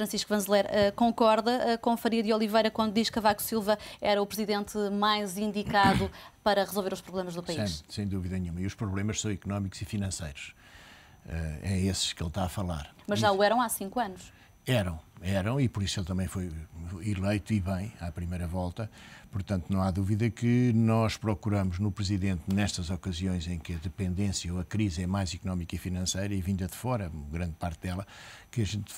Francisco Vanzeler uh, concorda uh, com Faria de Oliveira quando diz que Cavaco Silva era o presidente mais indicado para resolver os problemas do país? Sem, sem dúvida nenhuma. E os problemas são económicos e financeiros. Uh, é esses que ele está a falar. Mas já o eram há cinco anos. Eram, eram, e por isso ele também foi eleito e bem à primeira volta. Portanto, não há dúvida que nós procuramos no Presidente, nestas ocasiões em que a dependência ou a crise é mais económica e financeira e vinda de fora, grande parte dela, que a gente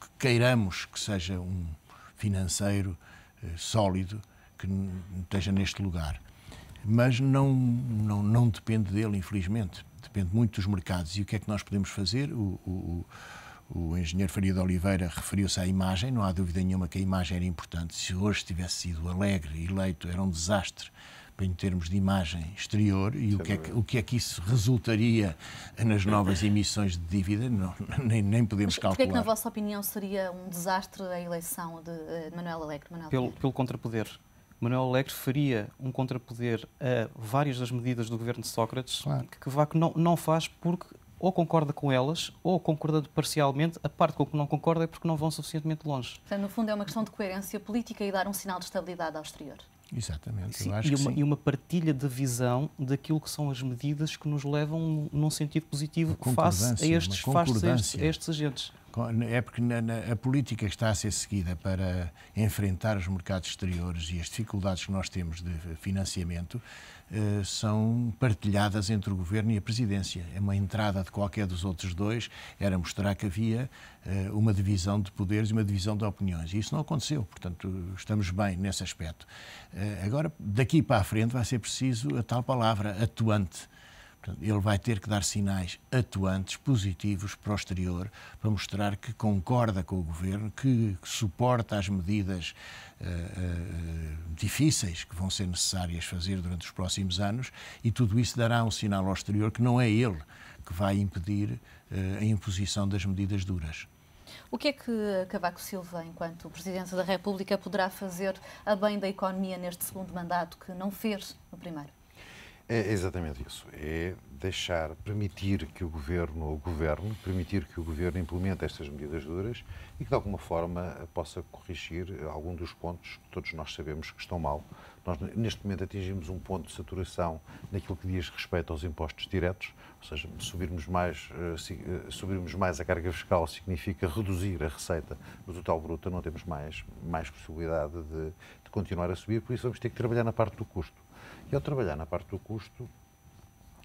que queiramos que seja um financeiro eh, sólido que esteja neste lugar. Mas não, não, não depende dele, infelizmente. Depende muito dos mercados. E o que é que nós podemos fazer? o, o o engenheiro Faria de Oliveira referiu-se à imagem, não há dúvida nenhuma que a imagem era importante. Se hoje tivesse sido alegre eleito, era um desastre em termos de imagem exterior e o que, é que, o que é que isso resultaria nas novas emissões de dívida, não, nem, nem podemos Mas, calcular. Porquê é que, na vossa opinião, seria um desastre a eleição de eh, Manuel Alegre? Manuel pelo, pelo contrapoder. Manuel Alegre faria um contrapoder a várias das medidas do governo de Sócrates claro. que Vaco não, não faz porque ou concorda com elas, ou concordando parcialmente, a parte com que não concorda é porque não vão suficientemente longe. Portanto, no fundo, é uma questão de coerência política e dar um sinal de estabilidade ao exterior. Exatamente, sim, e, uma, e uma, partilha de visão daquilo que são as medidas que nos levam num sentido positivo face a estes, face a estes, a estes agentes é porque na, na, a política que está a ser seguida para enfrentar os mercados exteriores e as dificuldades que nós temos de financiamento eh, são partilhadas entre o governo e a presidência. É uma entrada de qualquer dos outros dois era mostrar que havia eh, uma divisão de poderes e uma divisão de opiniões. E isso não aconteceu, portanto, estamos bem nesse aspecto. Eh, agora, daqui para a frente, vai ser preciso a tal palavra atuante ele vai ter que dar sinais atuantes, positivos para o exterior, para mostrar que concorda com o governo, que suporta as medidas uh, uh, difíceis que vão ser necessárias fazer durante os próximos anos e tudo isso dará um sinal ao exterior que não é ele que vai impedir uh, a imposição das medidas duras. O que é que Cavaco Silva, enquanto Presidente da República, poderá fazer a bem da economia neste segundo mandato que não fez no primeiro? É exatamente isso. É deixar, permitir que o governo, o governo, permitir que o governo implemente estas medidas duras e que de alguma forma possa corrigir algum dos pontos que todos nós sabemos que estão mal. Nós neste momento atingimos um ponto de saturação naquilo que diz respeito aos impostos diretos, ou seja, subirmos mais, eh, eh, subirmos mais a carga fiscal significa reduzir a receita no total bruto, não temos mais, mais possibilidade de, de continuar a subir, por isso vamos ter que trabalhar na parte do custo e ao trabalhar na parte do custo,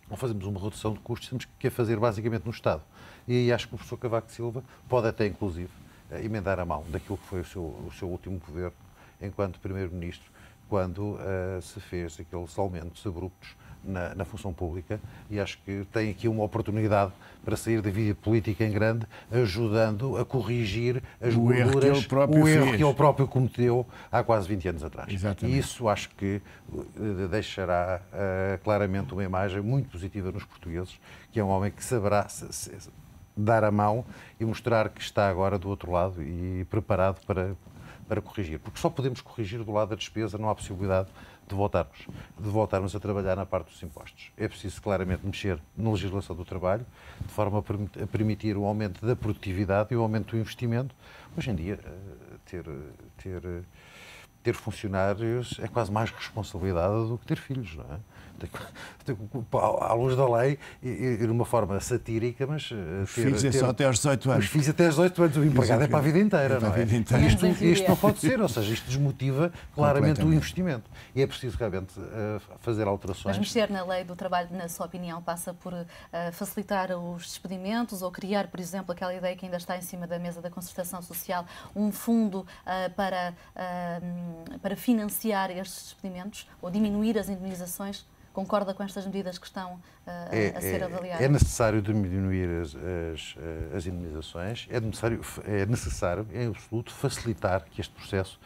ou fazemos uma redução de custos, temos que fazer basicamente no Estado. E aí acho que o professor Cavaco Silva pode até, inclusive, eh, emendar a mão daquilo que foi o seu, o seu último governo enquanto Primeiro-Ministro, quando uh, se fez aqueles aumentos abruptos na, na, função pública e acho que tem aqui uma oportunidade para sair da vida política em grande, ajudando a corrigir as o gorduras, erro que ele próprio o erro fez. que ele próprio cometeu há quase 20 anos atrás. Exatamente. E isso acho que eh, deixará uh, claramente uma imagem muito positiva nos portugueses, que é um homem que saberá se, se, dar a mão e mostrar que está agora do outro lado e preparado para, para corrigir. Porque só podemos corrigir do lado da despesa, não há possibilidade de voltarmos, de voltarmos a trabalhar na parte dos impostos. É preciso claramente mexer na legislação do trabalho, de forma a permitir o aumento da produtividade e o aumento do investimento. Hoje em dia, eh, ter, ter eh, ter funcionários é quase mais responsabilidade do que ter filhos, não é? à luz da lei e, de uma forma satírica, mas. Eh, ter, filhos é só até aos 18 anos. Os filhos até aos 18 anos, o empregado é para a vida inteira. É, é? vida inteira. É? Isto, isto, não pode ser, ou seja, isto desmotiva claramente o investimento. E é preciso realmente eh, fazer alterações. Mas mexer na lei do trabalho, na sua opinião, passa por eh, facilitar os despedimentos ou criar, por exemplo, aquela ideia que ainda está em cima da mesa da concertação social, um fundo para. Uh, para financiar estes despedimentos ou diminuir as indemnizações? Concorda com estas medidas que estão uh, é, a ser é, avaliadas? É, é necessário diminuir as, as, eh, as, indemnizações, é necessário, é necessário, em absoluto, facilitar que este processo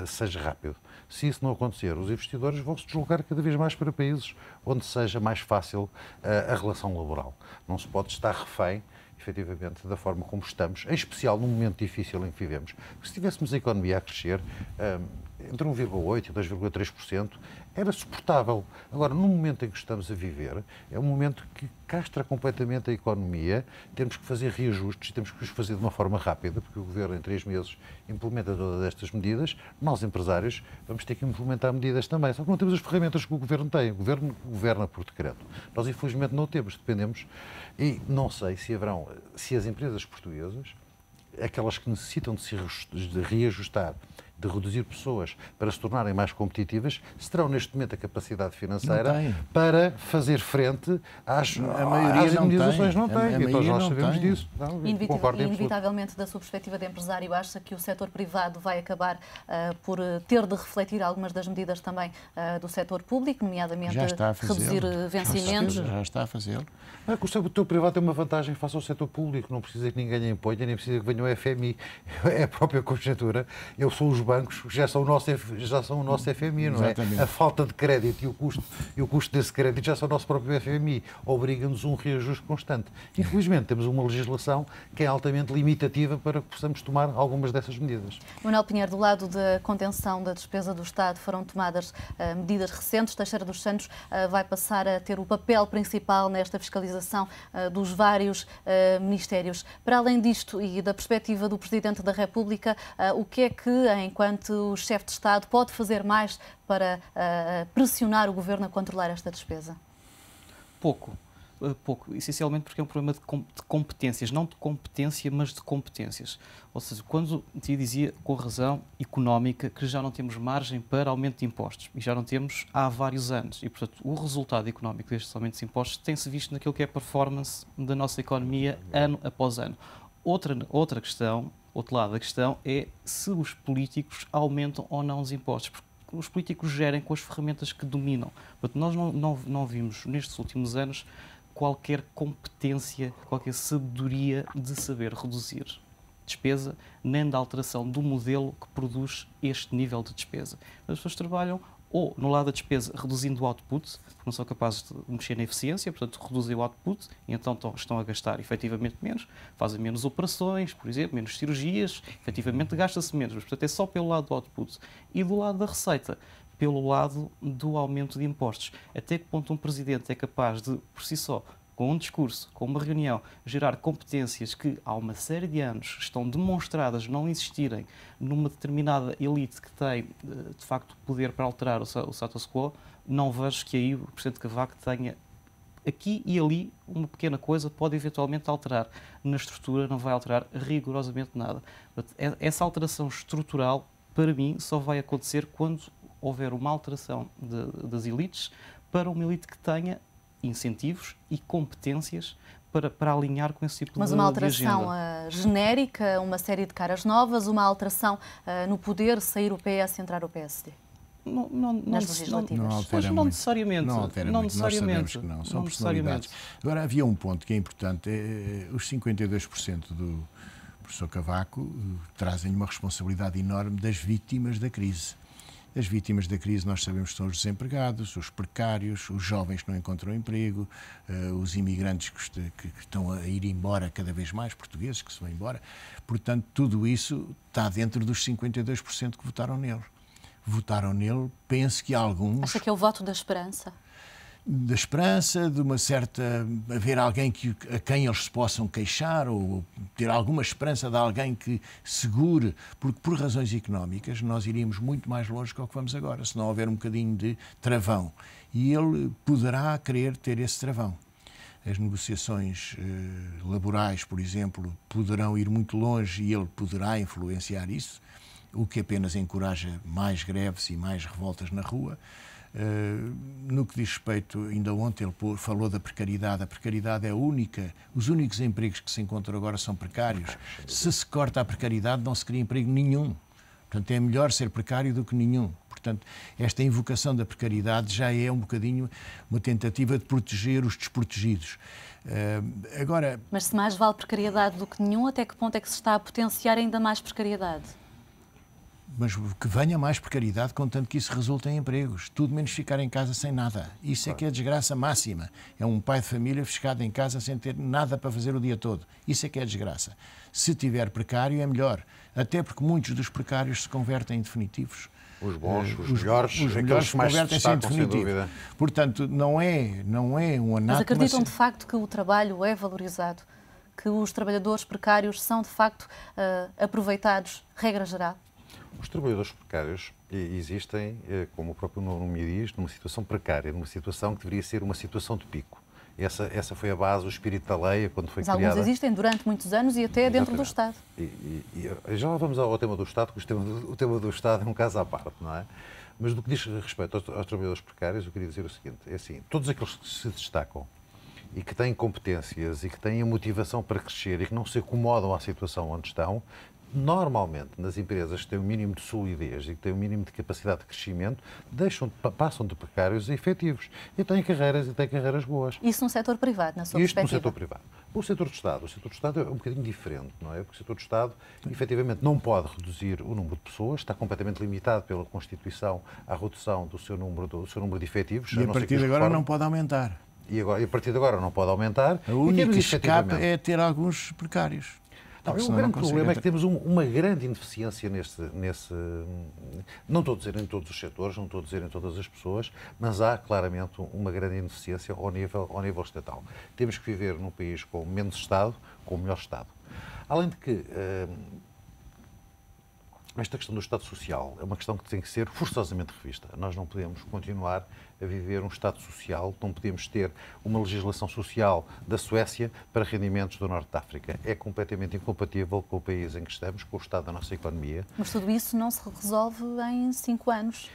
uh, seja rápido. Se isso não acontecer, os investidores vão se deslocar cada vez mais para países onde seja mais fácil uh, a relação laboral. Não se pode estar refém efetivamente, da forma como estamos, em especial num momento difícil em que vivemos. se tivéssemos a economia a crescer hum, entre 1,8% e 2,3%, era suportável. Agora, no momento em que estamos a viver, é um momento que castra completamente a economia, temos que fazer reajustes, temos que os fazer de uma forma rápida, porque o Governo, em três meses, implementa todas estas medidas. Nós, empresários, vamos ter que implementar medidas também, só que não temos as ferramentas que o Governo tem. O Governo governa por decreto. Nós, infelizmente, não temos, dependemos. E não sei se haverão, se as empresas portuguesas, aquelas que necessitam de se reajustar de reduzir pessoas para se tornarem mais competitivas, se terão neste momento a capacidade financeira para fazer frente às, a maioria às não Tem. Não tem. A, a então nós sabemos tem. disso. Não, Inevitavelmente, da sua perspectiva de empresário, acha que o setor privado vai acabar uh, por eh, ter de refletir algumas das medidas também uh, do setor público, nomeadamente reduzir vencimentos? Já está a fazê-lo. É o setor privado tem uma vantagem face ao setor público. Não precisa que ninguém lhe imponha, nem precisa que venha o FMI. É a própria conjetura. Eu sou os bancos já são o nosso, já são o nosso FMI, não é? A falta de crédito e o, custo, e o custo desse crédito já são o nosso próprio FMI. Obriga-nos um reajuste constante. Infelizmente, temos uma legislação que é altamente limitativa para que possamos tomar algumas dessas medidas. Manuel Pinheiro, do lado da contenção da despesa do Estado, foram tomadas uh, medidas recentes. Teixeira dos Santos uh, vai passar a ter o papel principal nesta fiscalização uh, dos vários ministérios. Para além disto e da perspectiva do Presidente da República, o que é que, em enquanto chefe de Estado, pode fazer mais para uh, pressionar o governo a controlar esta despesa? Pouco. Eh, pouco, essencialmente porque é um problema de, com de, competências, não de competência, mas de competências. Ou seja, quando te dizia com razão económica que já não temos margem para aumento de impostos, e já não temos há vários anos, e portanto o resultado económico destes aumentos de impostos tem-se visto naquilo que é a performance da nossa economia ano após ano. Outra, outra questão Outro lado da questão é se os políticos aumentam ou não os impostos, porque os políticos gerem com as ferramentas que dominam. Portanto, nós não, não, não vimos nestes últimos anos qualquer competência, qualquer sabedoria de saber reduzir despesa, nem da alteração do modelo que produz este nível de despesa. As pessoas trabalham ou no lado da despesa, reduzindo o output, porque não são capazes de mexer na eficiência, portanto, reduzem o output e então estão a gastar efetivamente menos, fazem menos operações, por exemplo, menos cirurgias, efetivamente gasta-se menos, mas, portanto, é só pelo lado do output. E do lado da receita, pelo lado do aumento de impostos. Até que ponto um presidente é capaz de, por si só, com um discurso, com uma reunião, gerar competências que há uma série de anos estão demonstradas não existirem numa determinada elite que tem, eh, de facto, poder para alterar o status quo, não vejo que aí o Presidente Cavaco tenha aqui e ali uma pequena coisa pode eventualmente alterar. Na estrutura não vai alterar rigorosamente nada. Essa alteração estrutural, para mim, só vai acontecer quando houver uma alteração de, das elites para uma elite que tenha incentivos e competências para, para alinhar com esse tipo Mas de Mas uma alteração uh, genérica, uma série de caras novas, uma alteração uh, no poder sair o PS e entrar o PSD? Não, não, não, nas legislativas. Não, não necessariamente. Não altera não Necessariamente. Nós que não. São não personalidades. Agora, havia um ponto que é importante. É, é os 52% do professor Cavaco eh, trazem uma responsabilidade enorme das vítimas da crise. As vítimas da crise, nós sabemos que são os desempregados, os precários, os jovens que não encontram emprego, uh, os imigrantes que, que, que, estão a ir embora cada vez mais, portugueses que se vão embora. Portanto, tudo isso está dentro dos 52% que votaram nele. Votaram nele, penso que alguns. Acha que é o voto da esperança? da esperança, de uma certa. haver alguém que, a quem eles se possam queixar ou ter alguma esperança de alguém que segure, porque por razões económicas nós iríamos muito mais longe que o que vamos agora, se não houver um bocadinho de travão. E ele poderá querer ter esse travão. As negociações eh, laborais, por exemplo, poderão ir muito longe e ele poderá influenciar isso, o que apenas encoraja mais greves e mais revoltas na rua eh, no que diz respeito, ainda ontem ele falou da precariedade. A precariedade é única. Os únicos empregos que se encontram agora são precários. Se se corta a precariedade, não se cria emprego nenhum. Portanto, é melhor ser precário do que nenhum. Portanto, esta invocação da precariedade já é um bocadinho uma tentativa de proteger os desprotegidos. Uh, agora... Mas se mais vale precariedade do que nenhum, até que ponto é que se está a potenciar ainda mais precariedade? mas que venha mais precariedade, contanto que isso resulte em empregos. Tudo menos ficar em casa sem nada. Isso claro. é que é a desgraça máxima. É um pai de família fechado em casa sem ter nada para fazer o dia todo. Isso é que é a desgraça. Se tiver precário, é melhor. Até porque muitos dos precários se convertem em definitivos. Os bons, eh, os, os melhores, os melhores convertem-se em definitivo. Portanto, não é, não é um anátema... Mas acreditam de facto que o trabalho é valorizado? Que os trabalhadores precários são de facto uh, aproveitados, regra geral? Os trabalhadores precários eh, existem, eh, como o próprio nome diz, numa situação precária, numa situação que deveria ser uma situação de pico. Essa, essa foi a base, o espírito da lei, quando foi Mas criada. alguns existem durante muitos anos e até Exatamente. dentro do Estado. E, e, e, eh, já vamos ao tema do Estado, porque o tema do, o tema do Estado é um caso à parte, não é? Mas do que diz respeito aos, aos, trabalhadores precários, eu queria dizer o seguinte: é assim, todos aqueles que se destacam e que têm competências e que têm a motivação para crescer e que não se acomodam à situação onde estão, normalmente nas empresas que têm o um mínimo de solidez e que têm o um mínimo de capacidade de crescimento, deixam, passam de precários a efetivos. E têm carreiras e têm carreiras boas. Isso no setor privado, na sua Isto perspectiva? Isto no setor privado. O setor do Estado, o setor do Estado é um bocadinho diferente, não é? Porque o setor do Estado, efetivamente, não pode reduzir o número de pessoas, está completamente limitado pela Constituição à redução do seu número, do seu número de efetivos. E a, a partir de agora não pode aumentar. E, agora, e a partir de agora não pode aumentar. A única escape é ter alguns precários. Não, o grande problema é que temos um, uma grande ineficiência nesse, nesse. Não estou a dizer em todos os setores, não estou a dizer em todas as pessoas, mas há claramente uma grande ineficiência ao nível, ao nível estatal. Temos que viver num país com menos Estado, com melhor Estado. Além de que. Uh, esta questão do Estado Social é uma questão que tem que ser forçosamente revista. Nós não podemos continuar a viver um Estado Social, não podemos ter uma legislação social da Suécia para rendimentos do Norte da África. É completamente incompatível com o país em que estamos, com o estado da nossa economia. Mas tudo isso não se resolve em cinco anos.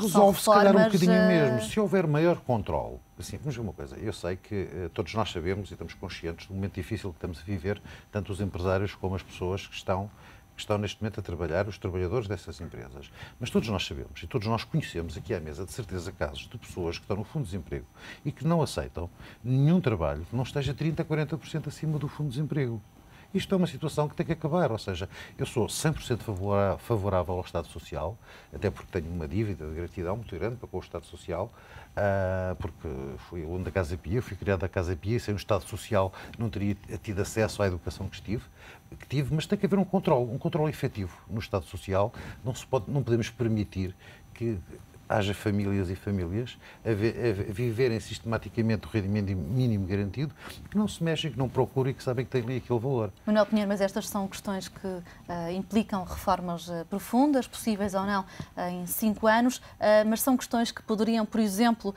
Resolve-se, calhar, um bocadinho eh, mesmo. Se houver maior controle, assim, vamos ver uma coisa. Eu sei que eh, todos nós sabemos e estamos conscientes do momento difícil que estamos a viver, tanto os empresários como as pessoas que estão que estão neste momento a trabalhar os trabalhadores dessas empresas. Mas todos nós sabemos e todos nós conhecemos aqui à mesa, de certeza, casos de pessoas que estão no fundo de desemprego e que não aceitam nenhum trabalho que não esteja 30% a 40% acima do fundo de desemprego. Isto é uma situação que tem que acabar, ou seja, eu sou 100% favorável ao Estado Social, até porque tenho uma dívida de gratidão muito grande para com o Estado Social, ah, porque fui aluno da Casa Pia, fui criado da Casa Pia e sem o Estado Social não teria tido acesso à educação que, estive, que tive, mas tem que haver um controle, um controle efetivo no Estado Social, não, se pode, não podemos permitir que haja famílias e famílias a, a viverem sistematicamente o rendimento mínimo garantido, que não se mexem, que não procuram e que sabem que têm ali aquele valor. Manuel Pinheiro, mas estas são questões que uh, implicam reformas uh, profundas, possíveis ou não, uh, em cinco anos, mas são questões que poderiam, por exemplo,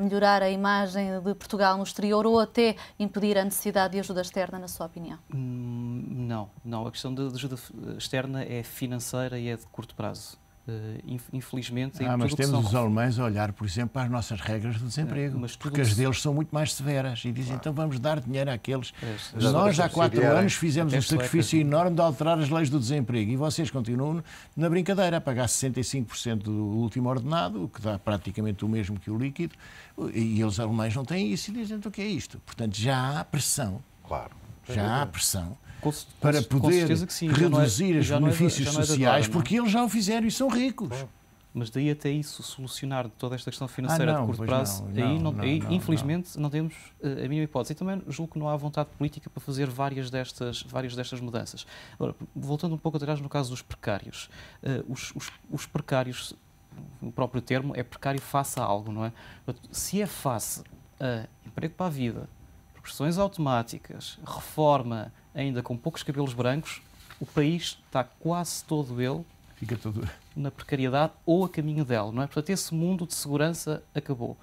melhorar a imagem de Portugal no exterior ou até impedir a necessidade de ajuda externa, na sua opinião? Hum, não, não. A questão da ajuda externa é financeira e é de curto prazo. Eh, infelizmente, ah, mas temos os alemães a olhar, por exemplo, para as nossas regras de desemprego, é, porque as deles são muito mais severas e dizem então vamos dar dinheiro àqueles. É, já Nós há quatro anos fizemos um sacrifício enorme de alterar as leis do desemprego e vocês continuam na brincadeira a pagar 65% do último ordenado, o que dá praticamente o mesmo que o líquido, e eles alemães não têm isso e dizem então o que é isto. Portanto, já há pressão. Claro já há é. pressão com, para poder sim, é- reduzir é, os benefícios é, sociais, agora, é? porque eles já o fizeram e são ricos. Bom. Mas daí até isso, solucionar toda esta questão financeira ah, não, de curto prazo, não, aí, não, aí infelizmente não, temos eh, a mínima hipótese. E também julgo que não há vontade política para fazer várias destas, várias destas mudanças. Agora, voltando um pouco atrás no caso dos precários, uh, os, os, os precários, o próprio termo é precário face a algo, não é? Se é face a emprego para a vida, progressões automáticas, reforma, ainda com poucos cabelos brancos, o país está quase todo ele Fica todo... na precariedade ou a caminho dela, não é? Portanto, esse mundo de segurança acabou.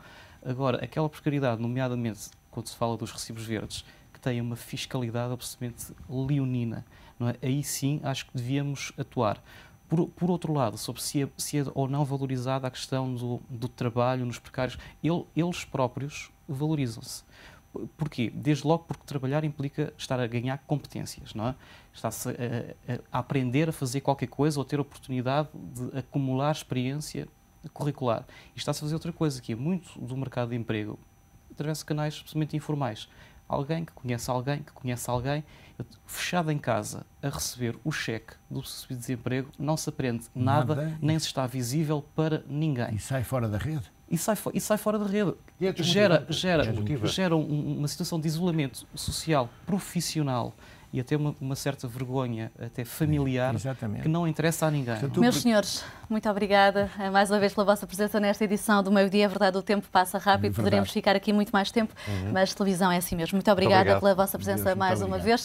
Agora, aquela precariedade, nomeadamente quando se fala dos recibos verdes, que tem uma fiscalidade absolutamente leonina, não é? Aí sim acho que devíamos atuar. Por, por, outro lado, sobre se é, se é, ou não valorizada a questão do, do trabalho nos precários, ele, eles próprios valorizam-se. Porquê? Desde logo porque trabalhar implica estar a ganhar competências, não é? Está-se a, a, aprender a fazer qualquer coisa ou ter a oportunidade de acumular experiência curricular. E está-se a fazer outra coisa, que é muito do mercado de emprego, através de canais especialmente informais. Alguém que conhece alguém, que conhece alguém, fechado em casa a receber o cheque do subsídio de desemprego, não se aprende nada, nada, nem se está visível para ninguém. E sai fora da rede? e sai, e sai fora da rede. É gera gera, é gera uma situação de isolamento social, profissional e até uma, uma certa vergonha até familiar que não interessa a ninguém. Portanto, Meus senhores, muito obrigada eh, mais uma vez pela vossa presença nesta edição do Meio Dia. É verdade, o tempo passa rápido, é poderíamos ficar aqui muito mais tempo, uhum. mas televisão é assim mesmo. Muito obrigada muito pela vossa presença Deus, mais uma vez.